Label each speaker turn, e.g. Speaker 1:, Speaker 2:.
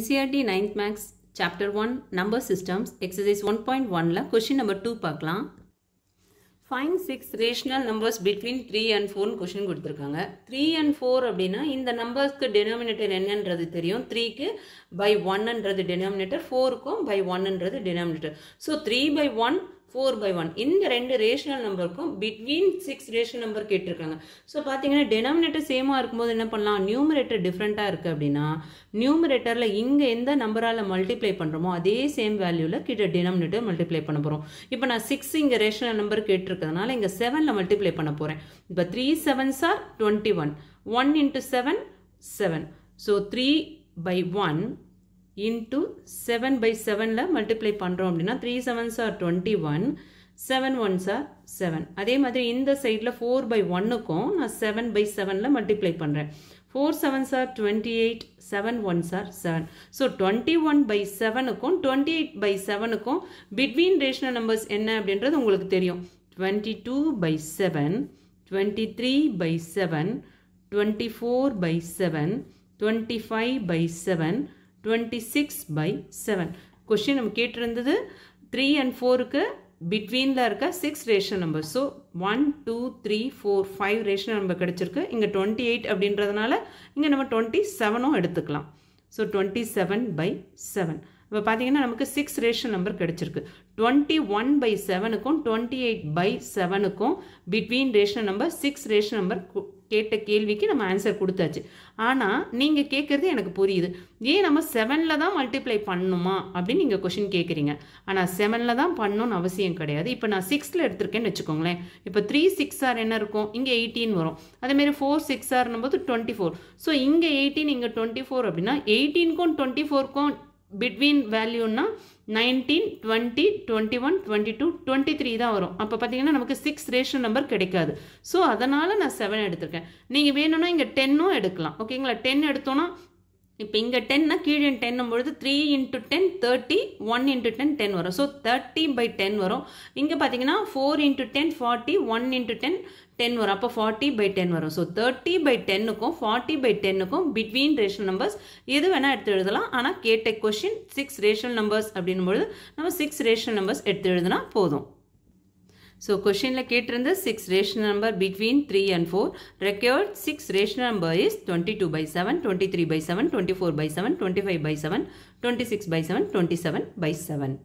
Speaker 1: NCRT ninth maths chapter one number systems exercise one point ஒனில் question number two பார்க்கலாம் find six rational numbers between three and ஃபோர்னு question கொடுத்துருக்காங்க three and four அப்படின்னா இந்த நம்பர்ஸ்க்கு denominator என்னன்றது தெரியும் த்ரீக்கு பை ஒன்ன்றது டெனாமினேட்டர் ஃபோருக்கும் பை ஒன்ன்றது denominator so three by one four by one இந்த ரெண்டு ரேஷனல் நம்பருக்கும் பிட்வீன் சிக்ஸ் ரேஷனல் நம்பர் கேட்டிருக்காங்க ஸோ பார்த்தீங்கன்னா டெனாமினேட்டர் சேமாக இருக்கும்போது என்ன பண்ணலாம் நியூமரேட்டர் டிஃப்ரெண்ட்டாக இருக்குது அப்படின்னா நியூமரேட்டரில் இங்கே எந்த நம்பரால் மல்டிப்ளை பண்ணுறோமோ அதே சேம் வேல்யூவில் கிட்ட டெனாமினேட்டர் மல்டிப்ளை பண்ண போகிறோம் இப்போ நான் சிக்ஸ் இங்கே ரேஷனல் நம்பர் கேட்டிருக்கிறதுனால இங்கே செவனில் மல்டிப்ளை பண்ண போகிறேன் இப்போ three sevens are twenty one one into seven seven so three by one into seven by செவனில் மல்டிப்ளை பண்ணுறோம் அப்படின்னா three sevens are twenty one seven ones are seven அதே மாதிரி இந்த சைடில் ஃபோர் பை ஒன்னுக்கும் நான் செவன் பை செவனில் மல்டிப்ளை பண்ணுறேன் four sevens are twenty eight seven ones are seven so twenty one by செவனுக்கும் டுவெண்ட்டி எயிட் பை செவனுக்கும் பிட்வீன் ரேஷனல் நம்பர்ஸ் என்ன அப்படின்றது உங்களுக்கு தெரியும் twenty two by seven twenty three by seven twenty four by seven twenty five by seven twenty six by seven question நம்ம கேட்டிருந்தது three and ஃபோருக்கு பிட்வீனில் இருக்க six ration number so one two three four five ration number கிடச்சிருக்கு இங்கே twenty eight அப்படின்றதுனால இங்கே நம்ம டுவெண்ட்டி செவனும் எடுத்துக்கலாம் so twenty seven by seven இப்போ பார்த்தீங்கன்னா நமக்கு சிக்ஸ் ரேஷன் நம்பர் கிடச்சிருக்கு டுவெண்ட்டி ஒன் பை செவனுக்கும் டுவெண்ட்டி எயிட் பை செவனுக்கும் between ration number six ration number கேட்ட கேள்விக்கு நம்ம ஆன்சர் கொடுத்தாச்சு ஆனால் நீங்கள் கேட்குறது எனக்கு புரியுது ஏன் நம்ம செவனில் தான் மல்டிப்ளை பண்ணணுமா அப்படின்னு நீங்கள் கொஷின் கேட்குறீங்க ஆனால் செவனில் தான் பண்ணணும்னு அவசியம் கிடையாது இப்போ நான் சிக்ஸில் எடுத்திருக்கேன்னு வச்சுக்கோங்களேன் இப்போ த்ரீ சிக்ஸ் ஆர் என்ன இருக்கும் இங்கே எயிட்டின் வரும் அதேமாரி ஃபோர் சிக்ஸ் ஆர்னும் போது டுவெண்ட்டி ஃபோர் ஸோ இங்கே எயிட்டீன் இங்கே டுவெண்ட்டி ஃபோர் அப்படின்னா எயிட்டீனுக்கும் டுவெண்ட்டி ஃபோர்க்கும் பிட்வீன் வேல்யூன்னா nineteen twenty twenty one twenty two twenty three தான் வரும் அப்போ பார்த்தீங்கன்னா நமக்கு சிக்ஸ் ரேஷன் நம்பர் கிடைக்காது ஸோ அதனால் நான் செவன் எடுத்திருக்கேன் நீங்கள் வேணும்னா இங்கே டென்னும் எடுக்கலாம் ஓகேங்களா டென் எடுத்தோன்னா இப்போ இங்கே டென்னா கீழே டென்னும் பொழுது three into ten thirty one into ten ten வரும் ஸோ தேர்ட்டி பை டென் வரும் இங்கே பார்த்தீங்கன்னா four into ten forty one into ten ten வரும் அப்போ ஃபார்ட்டி பை டென் வரும் ஸோ தேர்ட்டி பை டென்னுக்கும் ஃபார்ட்டி பை டென்னுக்கும் பிட்வீன் ரேஷன் நம்பர்ஸ் எது வேணால் எடுத்து எழுதலாம் ஆனால் கேட்ட கொஷின் சிக்ஸ் ரேஷன் நம்பர்ஸ் அப்படின்னும் பொழுது நம்ம சிக்ஸ் ரேஷன் நம்பர்ஸ் எடுத்து எழுதுனா போதும் ஸோ கொஷினில் கேட்டிருந்து six rational number between three and four required six rational number is twenty two by seven twenty three by seven twenty four by seven twenty five by seven twenty six by seven twenty seven by seven